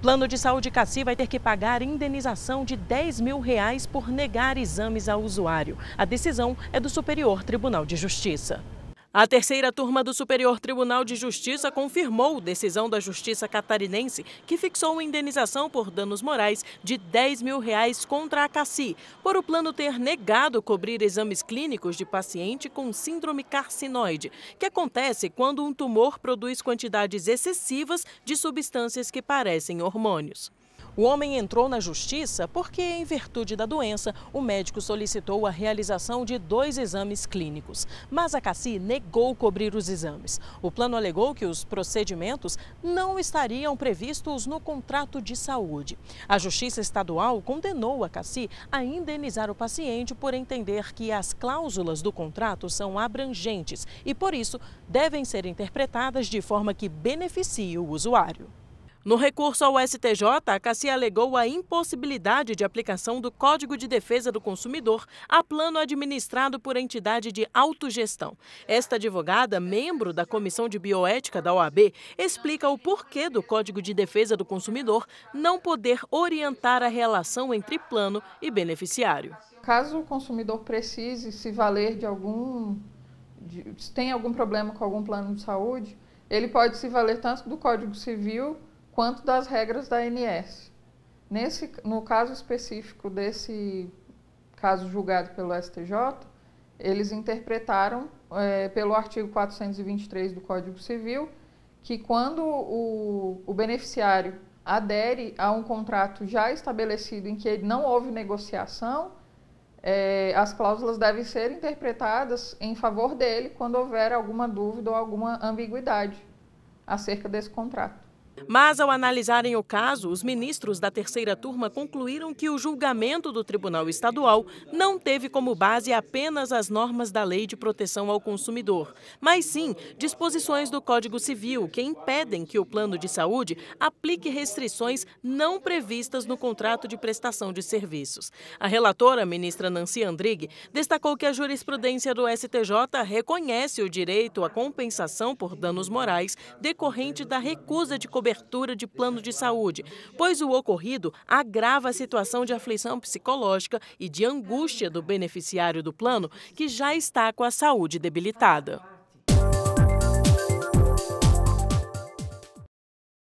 Plano de saúde Cassi vai ter que pagar indenização de 10 mil reais por negar exames ao usuário. A decisão é do Superior Tribunal de Justiça. A terceira turma do Superior Tribunal de Justiça confirmou decisão da Justiça catarinense que fixou indenização por danos morais de 10 mil reais contra a Cassi, por o plano ter negado cobrir exames clínicos de paciente com síndrome carcinoide, que acontece quando um tumor produz quantidades excessivas de substâncias que parecem hormônios. O homem entrou na justiça porque, em virtude da doença, o médico solicitou a realização de dois exames clínicos. Mas a Cassi negou cobrir os exames. O plano alegou que os procedimentos não estariam previstos no contrato de saúde. A Justiça Estadual condenou a Cassi a indenizar o paciente por entender que as cláusulas do contrato são abrangentes e, por isso, devem ser interpretadas de forma que beneficie o usuário. No recurso ao STJ, a Cassia alegou a impossibilidade de aplicação do Código de Defesa do Consumidor a plano administrado por entidade de autogestão. Esta advogada, membro da Comissão de Bioética da OAB, explica o porquê do Código de Defesa do Consumidor não poder orientar a relação entre plano e beneficiário. Caso o consumidor precise se valer de algum. De, se tem algum problema com algum plano de saúde, ele pode se valer tanto do Código Civil quanto das regras da ANS. Nesse, no caso específico desse caso julgado pelo STJ, eles interpretaram é, pelo artigo 423 do Código Civil que quando o, o beneficiário adere a um contrato já estabelecido em que não houve negociação, é, as cláusulas devem ser interpretadas em favor dele quando houver alguma dúvida ou alguma ambiguidade acerca desse contrato. Mas, ao analisarem o caso, os ministros da terceira turma concluíram que o julgamento do Tribunal Estadual não teve como base apenas as normas da Lei de Proteção ao Consumidor, mas sim disposições do Código Civil que impedem que o plano de saúde aplique restrições não previstas no contrato de prestação de serviços. A relatora, ministra Nancy Andrighi, destacou que a jurisprudência do STJ reconhece o direito à compensação por danos morais decorrente da recusa de cobertura cobertura de plano de saúde, pois o ocorrido agrava a situação de aflição psicológica e de angústia do beneficiário do plano, que já está com a saúde debilitada.